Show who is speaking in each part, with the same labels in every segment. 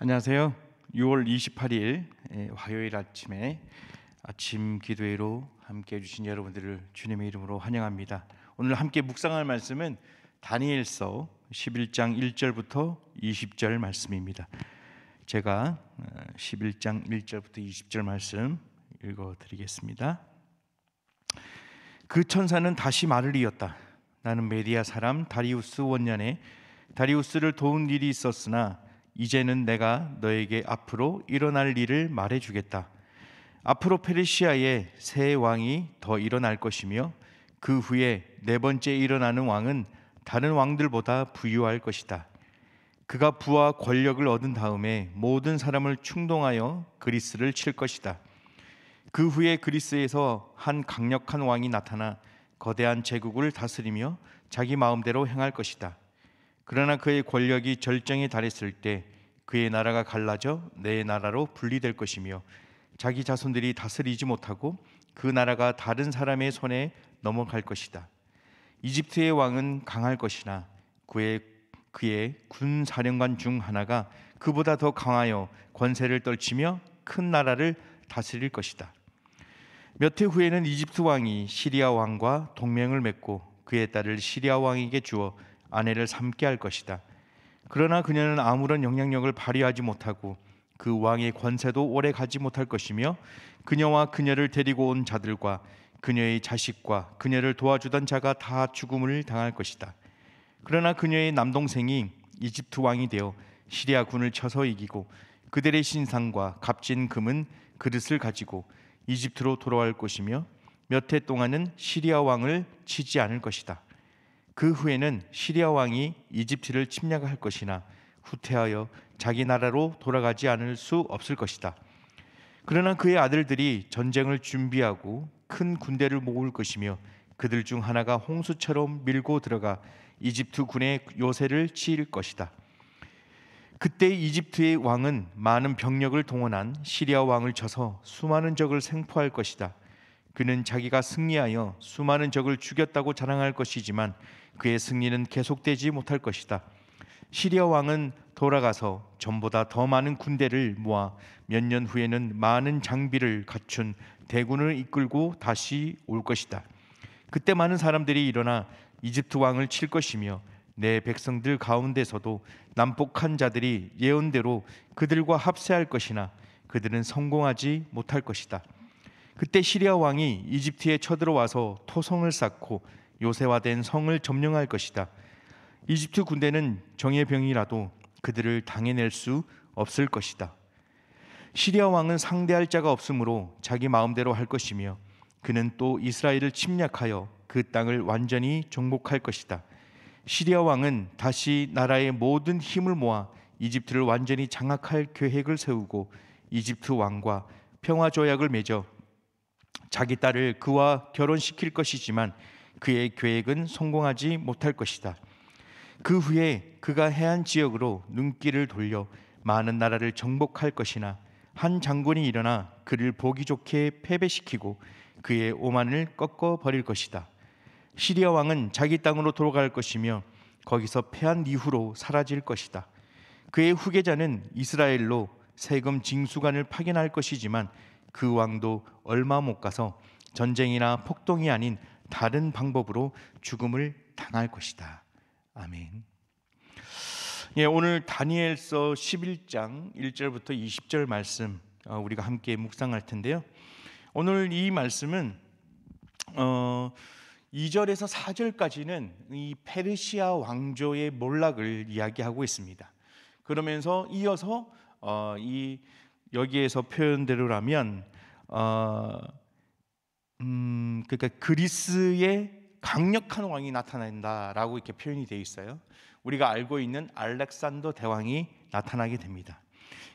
Speaker 1: 안녕하세요. 6월 28일 예, 화요일 아침에 아침 기도회로 함께 해주신 여러분들을 주님의 이름으로 환영합니다. 오늘 함께 묵상할 말씀은 다니엘서 11장 1절부터 20절 말씀입니다. 제가 11장 어, 1절부터 20절 말씀 읽어드리겠습니다. 그 천사는 다시 말을 이었다. 나는 메디아 사람 다리우스 원년에 다리우스를 도운 일이 있었으나 이제는 내가 너에게 앞으로 일어날 일을 말해 주겠다. 앞으로 페르시아에 새 왕이 더 일어날 것이며 그 후에 네 번째 일어나는 왕은 다른 왕들보다 부유할 것이다. 그가 부와 권력을 얻은 다음에 모든 사람을 충동하여 그리스를 칠 것이다. 그 후에 그리스에서 한 강력한 왕이 나타나 거대한 제국을 다스리며 자기 마음대로 행할 것이다. 그러나 그의 권력이 절정에 달했을 때 그의 나라가 갈라져 내 나라로 분리될 것이며 자기 자손들이 다스리지 못하고 그 나라가 다른 사람의 손에 넘어갈 것이다. 이집트의 왕은 강할 것이나 그의 그의 군 사령관 중 하나가 그보다 더 강하여 권세를 떨치며 큰 나라를 다스릴 것이다. 몇해 후에는 이집트 왕이 시리아 왕과 동맹을 맺고 그의 딸을 시리아 왕에게 주어 아내를 삼게 할 것이다. 그러나 그녀는 아무런 영향력을 발휘하지 못하고 그 왕의 권세도 오래 가지 못할 것이며 그녀와 그녀를 데리고 온 자들과 그녀의 자식과 그녀를 도와주던 자가 다 죽음을 당할 것이다. 그러나 그녀의 남동생이 이집트 왕이 되어 시리아 군을 쳐서 이기고 그들의 신상과 값진 금은 그릇을 가지고 이집트로 돌아올 것이며 몇 해 동안은 시리아 왕을 치지 않을 것이다. 그 후에는 시리아 왕이 이집트를 침략할 것이나 후퇴하여 자기 나라로 돌아가지 않을 수 없을 것이다. 그러나 그의 아들들이 전쟁을 준비하고 큰 군대를 모을 것이며 그들 중 하나가 홍수처럼 밀고 들어가 이집트 군의 요새를 치일 것이다. 그때 이집트의 왕은 많은 병력을 동원한 시리아 왕을 쳐서 수많은 적을 생포할 것이다. 그는 자기가 승리하여 수많은 적을 죽였다고 자랑할 것이지만 그의 승리는 계속되지 못할 것이다. 시리아 왕은 돌아가서 전보다 더 많은 군대를 모아 몇 년 후에는 많은 장비를 갖춘 대군을 이끌고 다시 올 것이다. 그때 많은 사람들이 일어나 이집트 왕을 칠 것이며 내 백성들 가운데서도 난폭한 자들이 예언대로 그들과 합세할 것이나 그들은 성공하지 못할 것이다. 그때 시리아 왕이 이집트에 쳐들어와서 토성을 쌓고 요새화된 성을 점령할 것이다. 이집트 군대는 정예병이라도 그들을 당해낼 수 없을 것이다. 시리아 왕은 상대할 자가 없으므로 자기 마음대로 할 것이며 그는 또 이스라엘을 침략하여 그 땅을 완전히 정복할 것이다. 시리아 왕은 다시 나라의 모든 힘을 모아 이집트를 완전히 장악할 계획을 세우고 이집트 왕과 평화 조약을 맺어 자기 딸을 그와 결혼시킬 것이지만 그의 계획은 성공하지 못할 것이다. 그 후에 그가 해안 지역으로 눈길을 돌려 많은 나라를 정복할 것이나 한 장군이 일어나 그를 보기 좋게 패배시키고 그의 오만을 꺾어 버릴 것이다. 시리아 왕은 자기 땅으로 돌아갈 것이며 거기서 패한 이후로 사라질 것이다. 그의 후계자는 이스라엘로 세금 징수관을 파견할 것이지만 그 왕도 얼마 못 가서 전쟁이나 폭동이 아닌 다른 방법으로 죽음을 당할 것이다. 아멘. 예, 오늘 다니엘서 11장 1절부터 20절 말씀 어, 우리가 함께 묵상할 텐데요. 오늘 이 말씀은 어 2절에서 4절까지는 이 페르시아 왕조의 몰락을 이야기하고 있습니다. 그러면서 이어서 어, 이 여기에서 표현대로라면 어, 음, 그러니까 그리스의 강력한 왕이 나타난다라고 이렇게 표현이 되어 있어요. 우리가 알고 있는 알렉산더 대왕이 나타나게 됩니다.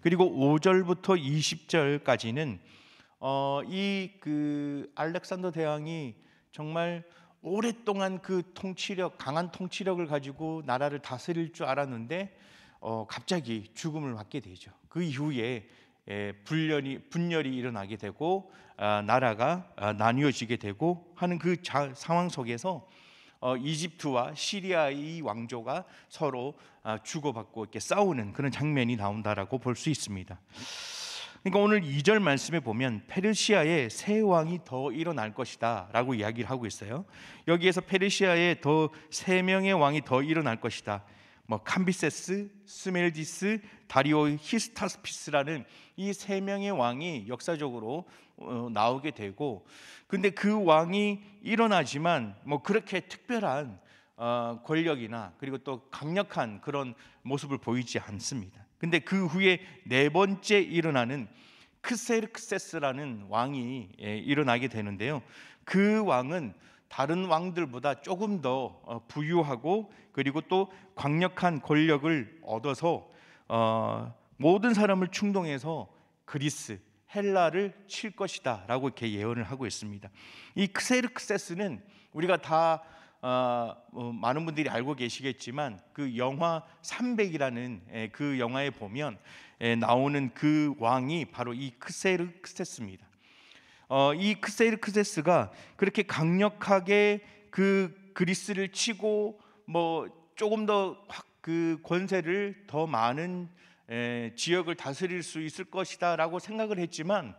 Speaker 1: 그리고 5절부터 20절까지는 어, 이그 알렉산더 대왕이 정말 오랫동안 그 통치력 강한 통치력을 가지고 나라를 다스릴 줄 알았는데 어, 갑자기 죽음을 맞게 되죠. 그 이후에 분열이 예, 분열이 일어나게 되고 아, 나라가 아, 나뉘어지게 되고 하는 그 상황 속에서 어, 이집트와 시리아의 왕조가 서로 아, 주고받고 이렇게 싸우는 그런 장면이 나온다라고 볼 수 있습니다. 그러니까 오늘 2절 말씀에 보면 페르시아에 새 왕이 더 일어날 것이다라고 이야기를 하고 있어요. 여기에서 페르시아에 더세 명의 왕이 더 일어날 것이다. 뭐 캄비세스, 스멜디스, 다리오 히스타스피스라는 이 세 명의 왕이 역사적으로 어, 나오게 되고 근데 그 왕이 일어나지만 뭐 그렇게 특별한 어, 권력이나 그리고 또 강력한 그런 모습을 보이지 않습니다. 근데 그 후에 네 번째 일어나는 크세르크세스라는 왕이 예, 일어나게 되는데요. 그 왕은 다른 왕들보다 조금 더 어, 부유하고 그리고 또 강력한 권력을 얻어서 어, 모든 사람을 충동해서 그리스 헬라를 칠 것이다라고 이렇게 예언을 하고 있습니다. 이 크세르크세스는 우리가 다 어, 뭐 많은 분들이 알고 계시겠지만 그 영화 300이라는 예, 그 영화에 보면 예, 나오는 그 왕이 바로 이 크세르크세스입니다. 어, 이크세일크세스가 그렇게 강력하게 그 그리스를 치고 뭐 조금 더그 권세를 더 많은 에, 지역을 다스릴 수 있을 것이다라고 생각을 했지만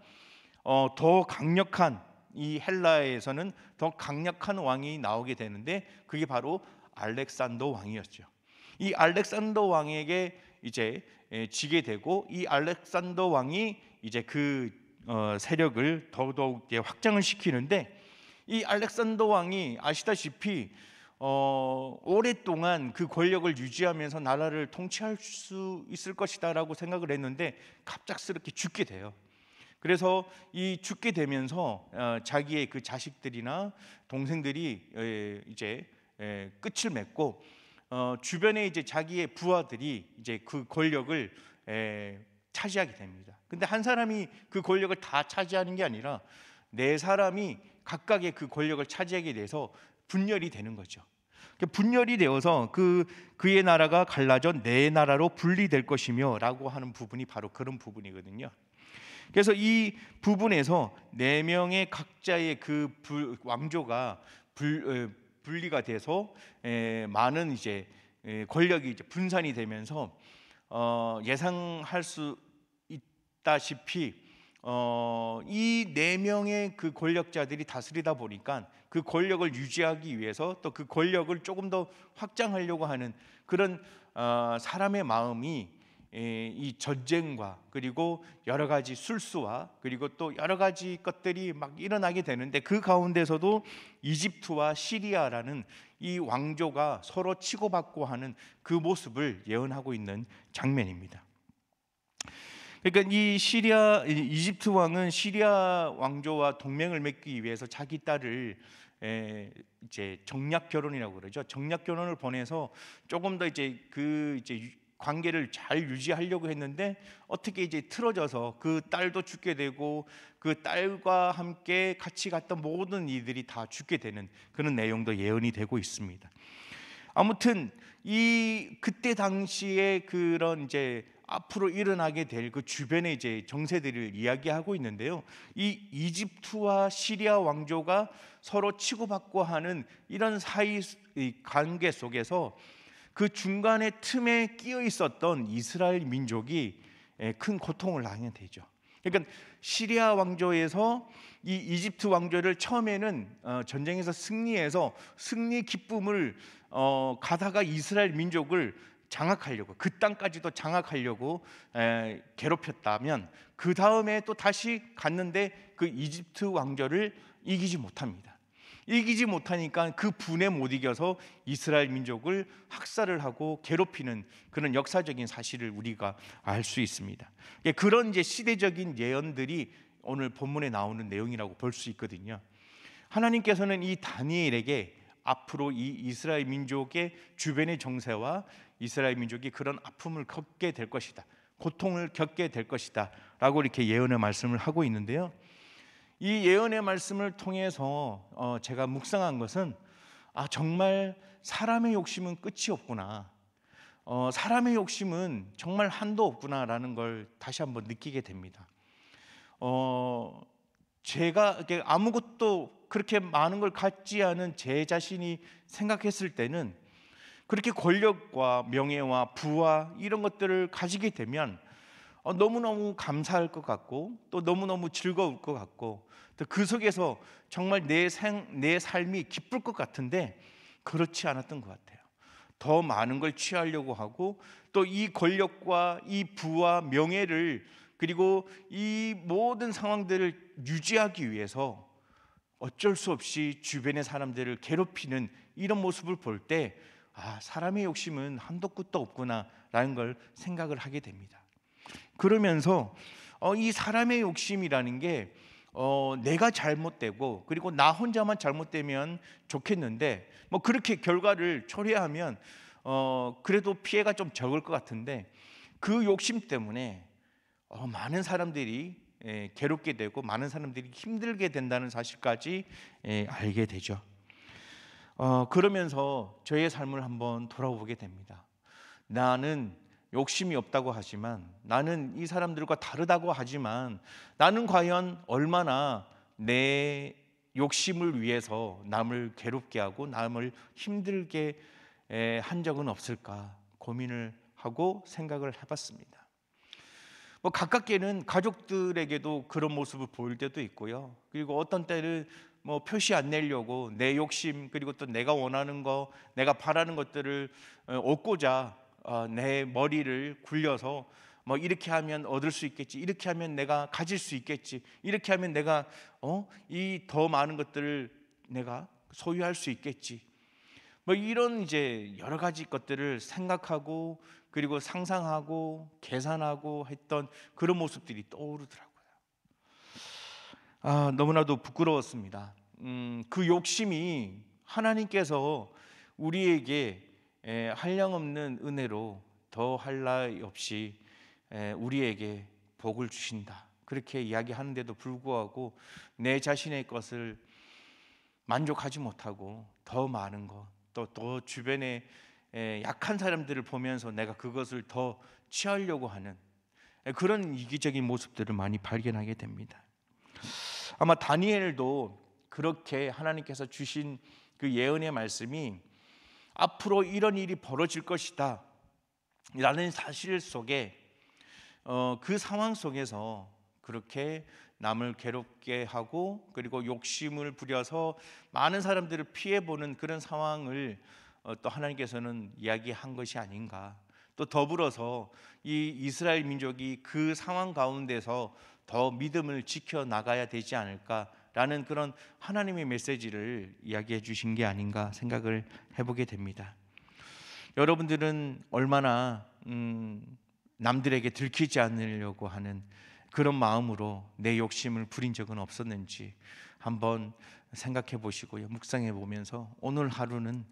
Speaker 1: 어, 더 강력한 이 헬라에서는 더 강력한 왕이 나오게 되는데 그게 바로 알렉산더 왕이었죠. 이 알렉산더 왕에게 이제 지게 되고 이 알렉산더 왕이 이제 그 어, 세력을 더더욱 확장을 시키는데 이 알렉산더 왕이 아시다시피 어, 오랫동안 그 권력을 유지하면서 나라를 통치할 수 있을 것이다라고 생각을 했는데 갑작스럽게 죽게 돼요. 그래서 이 죽게 되면서 어, 자기의 그 자식들이나 동생들이 에, 이제 에, 끝을 맺고 어, 주변에 이제 자기의 부하들이 이제 그 권력을 에, 차지하게 됩니다. 근데 한 사람이 그 권력을 다 차지하는 게 아니라 네 사람이 각각의 그 권력을 차지하게 돼서 분열이 되는 거죠. 그 분열이 되어서 그 그의 나라가 갈라져 내 나라로 분리될 것이며라고 하는 부분이 바로 그런 부분이거든요. 그래서 이 부분에서 네 명의 각자의 그 불, 왕조가 불, 분리가 돼서 에, 많은 이제 에, 권력이 이제 분산이 되면서 어, 예상할 수 있다시피 어, 이네 명의 그 권력자들이 다스리다 보니까 그 권력을 유지하기 위해서 또 그 권력을 조금 더 확장하려고 하는 그런 어, 사람의 마음이 에, 예, 이 전쟁과 그리고 여러 가지 술수와 그리고 또 여러 가지 것들이 막 일어나게 되는데 그 가운데서도 이집트와 시리아라는 이 왕조가 서로 치고받고 하는 그 모습을 예언하고 있는 장면입니다. 그러니까 이 시리아 이집트 왕은 시리아 왕조와 동맹을 맺기 위해서 자기 딸을 에, 이제 정략 결혼이라고 그러죠. 정략 결혼을 보내서 조금 더 이제 그 이제 관계를 잘 유지하려고 했는데 어떻게 이제 틀어져서 그 딸도 죽게 되고 그 딸과 함께 같이 갔던 모든 이들이 다 죽게 되는 그런 내용도 예언이 되고 있습니다. 아무튼 이 그때 당시에 그런 이제 앞으로 일어나게 될 그 주변의 이제 정세들을 이야기하고 있는데요. 이 이집트와 시리아 왕조가 서로 치고받고 하는 이런 사이 관계 속에서 그 중간에 틈에 끼어 있었던 이스라엘 민족이 예, 큰 고통을 당해 되죠. 그러니까 시리아 왕조에서 이 이집트 왕조를 처음에는 어, 전쟁에서 승리해서 승리 기쁨을 어, 가다가 이스라엘 민족을 장악하려고 그 땅까지도 장악하려고 에, 괴롭혔다면 그 다음에 또 다시 갔는데 그 이집트 왕조를 이기지 못합니다. 이기지 못하니까 그 분에 못 이겨서 이스라엘 민족을 학살을 하고 괴롭히는 그런 역사적인 사실을 우리가 알 수 있습니다. 그런 이제 시대적인 예언들이 오늘 본문에 나오는 내용이라고 볼 수 있거든요. 하나님께서는 이 다니엘에게 앞으로 이 이스라엘 민족의 주변의 정세와 이스라엘 민족이 그런 아픔을 겪게 될 것이다. 고통을 겪게 될 것이다라고 이렇게 예언의 말씀을 하고 있는데요. 이 예언의 말씀을 통해서 어, 제가 묵상한 것은 아 정말 사람의 욕심은 끝이 없구나. 어 사람의 욕심은 정말 한도 없구나라는 걸 다시 한번 느끼게 됩니다. 어 제가 아무것도 그렇게 많은 걸 갖지 않은 제 자신이 생각했을 때는 그렇게 권력과 명예와 부와 이런 것들을 가지게 되면 어, 너무너무 감사할 것 같고 또 너무너무 즐거울 것 같고 또 그 속에서 정말 내, 생, 내 삶이 기쁠 것 같은데 그렇지 않았던 것 같아요. 더 많은 걸 취하려고 하고 또 이 권력과 이 부와 명예를 그리고 이 모든 상황들을 유지하기 위해서 어쩔 수 없이 주변의 사람들을 괴롭히는 이런 모습을 볼때 아, 사람의 욕심은 한도 끝도 없구나라는 걸 생각을 하게 됩니다. 그러면서 어, 이 사람의 욕심이라는 게 어, 내가 잘못되고 그리고 나 혼자만 잘못되면 좋겠는데 뭐 그렇게 결과를 초래하면 어, 그래도 피해가 좀 적을 것 같은데 그 욕심 때문에 어, 많은 사람들이 예, 괴롭게 되고 많은 사람들이 힘들게 된다는 사실까지 예, 알게 되죠. 어, 그러면서 저의 삶을 한번 돌아보게 됩니다. 나는 욕심이 없다고 하지만 나는 이 사람들과 다르다고 하지만 나는 과연 얼마나 내 욕심을 위해서 남을 괴롭게 하고 남을 힘들게 예, 한 적은 없을까 고민을 하고 생각을 해봤습니다. 뭐 가깝게는 가족들에게도 그런 모습을 보일 때도 있고요. 그리고 어떤 때는 뭐 표시 안 내려고 내 욕심 그리고 또 내가 원하는 거, 내가 바라는 것들을 어, 얻고자 어, 내 머리를 굴려서 뭐 이렇게 하면 얻을 수 있겠지. 이렇게 하면 내가 가질 수 있겠지. 이렇게 하면 내가 어? 이 더 많은 것들을 내가 소유할 수 있겠지. 뭐 이런 이제 여러 가지 것들을 생각하고 그리고 상상하고 계산하고 했던 그런 모습들이 떠오르더라고요. 아, 너무나도 부끄러웠습니다. 음, 그 욕심이 하나님께서 우리에게 에, 한량없는 은혜로 더 한라 없이 에, 우리에게 복을 주신다. 그렇게 이야기하는데도 불구하고 내 자신의 것을 만족하지 못하고 더 많은 것, 또, 또 주변에 예, 약한 사람들을 보면서 내가 그것을 더 취하려고 하는 예, 그런 이기적인 모습들을 많이 발견하게 됩니다. 아마 다니엘도 그렇게 하나님께서 주신 그 예언의 말씀이 앞으로 이런 일이 벌어질 것이다 라는 사실 속에 어, 그 상황 속에서 그렇게 남을 괴롭게 하고 그리고 욕심을 부려서 많은 사람들을 피해 보는 그런 상황을 어, 또 하나님께서는 이야기한 것이 아닌가. 또 더불어서 이 이스라엘 민족이 그 상황 가운데서 더 믿음을 지켜 나가야 되지 않을까라는 그런 하나님의 메시지를 이야기해 주신 게 아닌가 생각을 해보게 됩니다. 여러분들은 얼마나 음, 남들에게 들키지 않으려고 하는 그런 마음으로 내 욕심을 부린 적은 없었는지 한번 생각해 보시고요. 묵상해 보면서 오늘 하루는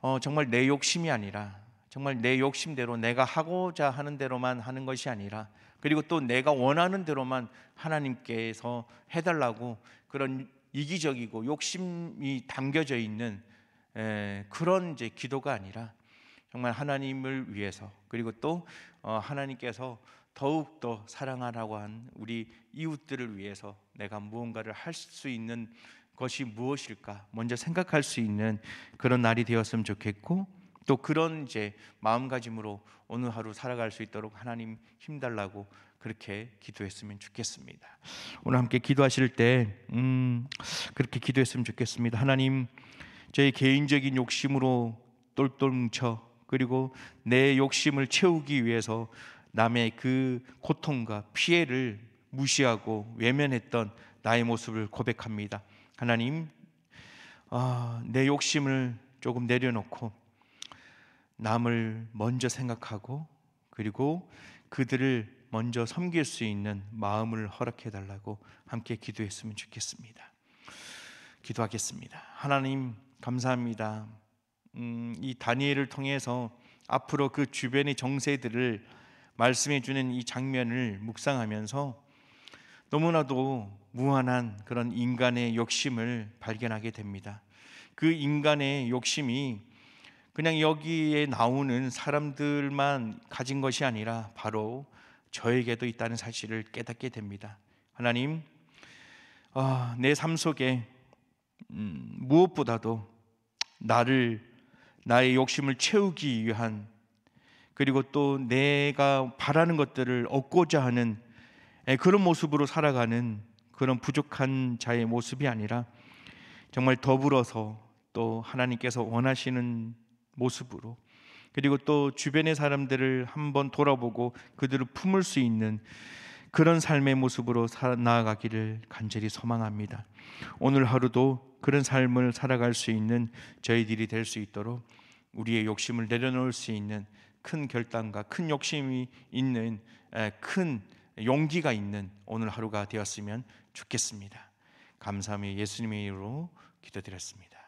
Speaker 1: 어, 정말 내 욕심이 아니라 정말 내 욕심대로 내가 하고자 하는 대로만 하는 것이 아니라 그리고 또 내가 원하는 대로만 하나님께서 해달라고 그런 이기적이고 욕심이 담겨져 있는 에, 그런 이제 기도가 아니라 정말 하나님을 위해서 그리고 또 어, 하나님께서 더욱 더 사랑하라고 한 우리 이웃들을 위해서 내가 무언가를 할 수 있는 것이 무엇일까 먼저 생각할 수 있는 그런 날이 되었으면 좋겠고 또 그런 이제 마음가짐으로 오늘 하루 살아갈 수 있도록 하나님 힘달라고 그렇게 기도했으면 좋겠습니다. 오늘 함께 기도하실 때 음, 그렇게 기도했으면 좋겠습니다. 하나님 저 개인적인 욕심으로 똘똘 뭉쳐 그리고 내 욕심을 채우기 위해서 남의 그 고통과 피해를 무시하고 외면했던 나의 모습을 고백합니다. 하나님, 아, 내 욕심을 조금 내려놓고 남을 먼저 생각하고 그리고 그들을 먼저 섬길 수 있는 마음을 허락해 달라고 함께 기도했으면 좋겠습니다. 기도하겠습니다. 하나님 감사합니다. 음, 이 다니엘을 통해서 앞으로 그 주변의 정세들을 말씀해 주는 이 장면을 묵상하면서 너무나도 무한한 그런 인간의 욕심을 발견하게 됩니다. 그 인간의 욕심이 그냥 여기에 나오는 사람들만 가진 것이 아니라 바로 저에게도 있다는 사실을 깨닫게 됩니다. 하나님, 어, 아, 내 삶 속에 음, 무엇보다도 나를 나의 욕심을 채우기 위한 그리고 또 내가 바라는 것들을 얻고자 하는 예, 그런 모습으로 살아가는 그런 부족한 자의 모습이 아니라 정말 더불어서 또 하나님께서 원하시는 모습으로 그리고 또 주변의 사람들을 한번 돌아보고 그들을 품을 수 있는 그런 삶의 모습으로 나아가기를 간절히 소망합니다. 오늘 하루도 그런 삶을 살아갈 수 있는 저희들이 될 수 있도록 우리의 욕심을 내려놓을 수 있는 큰 결단과 큰 욕심이 있는 큰 용기가 있는 오늘 하루가 되었으면 죽겠습니다. 감사함이 예수님의 이름으로 기도드렸습니다.